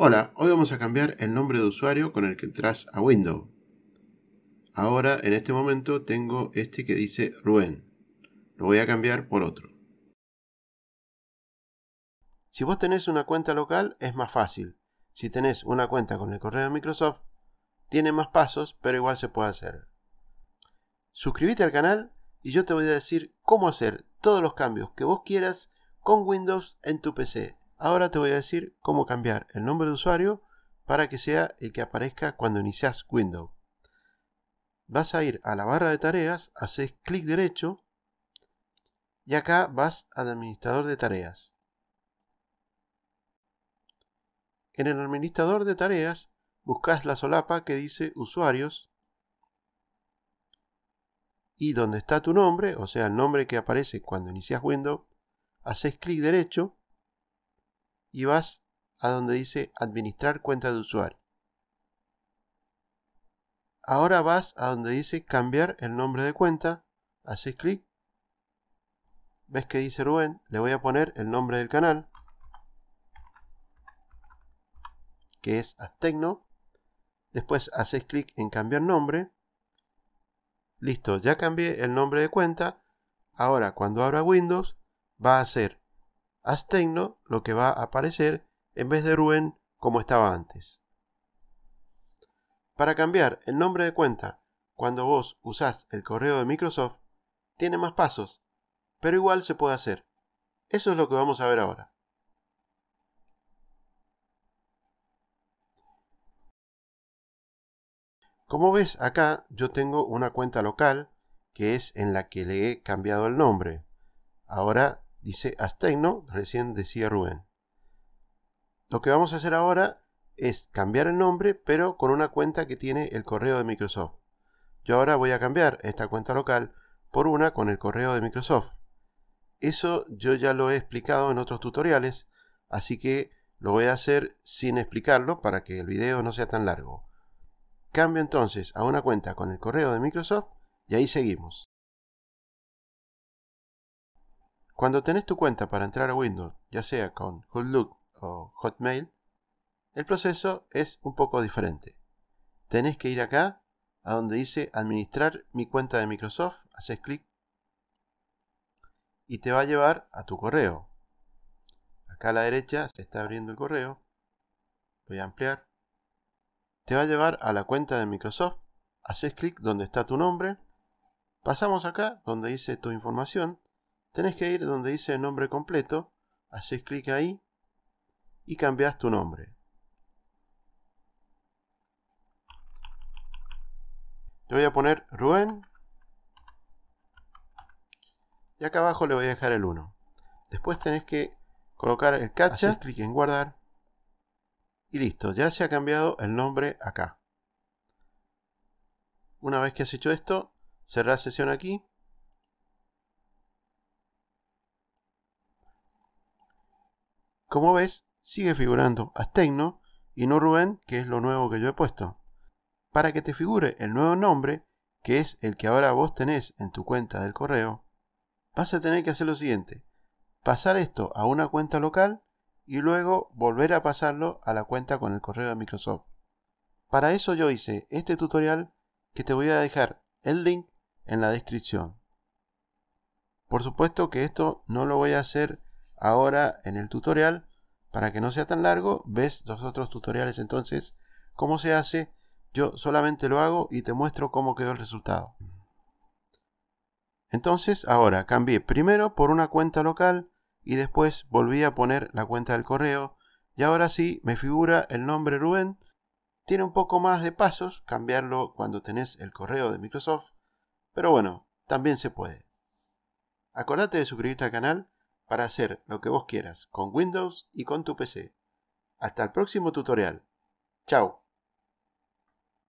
Hola, hoy vamos a cambiar el nombre de usuario con el que entras a Windows. Ahora, en este momento, tengo este que dice Rubén. Lo voy a cambiar por otro. Si vos tenés una cuenta local, es más fácil. Si tenés una cuenta con el correo de Microsoft, tiene más pasos, pero igual se puede hacer. Suscríbete al canal y yo te voy a decir cómo hacer todos los cambios que vos quieras con Windows en tu PC. Ahora te voy a decir cómo cambiar el nombre de usuario para que sea el que aparezca cuando inicias Windows. Vas a ir a la barra de tareas, haces clic derecho y acá vas al administrador de tareas. En el administrador de tareas buscas la solapa que dice usuarios y donde está tu nombre, o sea el nombre que aparece cuando inicias Windows, haces clic derecho y vas a donde dice administrar cuenta de usuario. Ahora vas a donde dice cambiar el nombre de cuenta, haces clic, ves que dice Rubén, le voy a poner el nombre del canal, que es Aztecno, después haces clic en cambiar nombre, listo, ya cambié el nombre de cuenta, ahora cuando abra Windows va a ser Astegno lo que va a aparecer en vez de Rubén como estaba antes. Para cambiar el nombre de cuenta cuando vos usás el correo de Microsoft, tiene más pasos, pero igual se puede hacer. Eso es lo que vamos a ver ahora. Como ves acá, yo tengo una cuenta local que es en la que le he cambiado el nombre. Ahora Dice Aztecno, recién decía Rubén. Lo que vamos a hacer ahora es cambiar el nombre, pero con una cuenta que tiene el correo de Microsoft. Yo ahora voy a cambiar esta cuenta local por una con el correo de Microsoft. Eso yo ya lo he explicado en otros tutoriales, así que lo voy a hacer sin explicarlo para que el video no sea tan largo. Cambio entonces a una cuenta con el correo de Microsoft y ahí seguimos. Cuando tenés tu cuenta para entrar a Windows, ya sea con Hotlook o Hotmail, el proceso es un poco diferente. Tenés que ir acá, a donde dice administrar mi cuenta de Microsoft, haces clic y te va a llevar a tu correo. Acá a la derecha se está abriendo el correo. Voy a ampliar. Te va a llevar a la cuenta de Microsoft. Haces clic donde está tu nombre. Pasamos acá donde dice tu información tenés que ir donde dice nombre completo, haces clic ahí y cambias tu nombre. Le voy a poner Rubén y acá abajo le voy a dejar el 1. Después tenés que colocar el captcha, haces clic en guardar y listo, ya se ha cambiado el nombre acá. Una vez que has hecho esto, la sesión aquí Como ves, sigue figurando Astegno y no Rubén, que es lo nuevo que yo he puesto. Para que te figure el nuevo nombre, que es el que ahora vos tenés en tu cuenta del correo, vas a tener que hacer lo siguiente. Pasar esto a una cuenta local y luego volver a pasarlo a la cuenta con el correo de Microsoft. Para eso yo hice este tutorial que te voy a dejar el link en la descripción. Por supuesto que esto no lo voy a hacer ahora en el tutorial, para que no sea tan largo, ves los otros tutoriales entonces cómo se hace. Yo solamente lo hago y te muestro cómo quedó el resultado. Entonces ahora cambié primero por una cuenta local y después volví a poner la cuenta del correo y ahora sí me figura el nombre Rubén. Tiene un poco más de pasos cambiarlo cuando tenés el correo de Microsoft, pero bueno, también se puede. Acordate de suscribirte al canal para hacer lo que vos quieras con Windows y con tu PC. Hasta el próximo tutorial. Chao.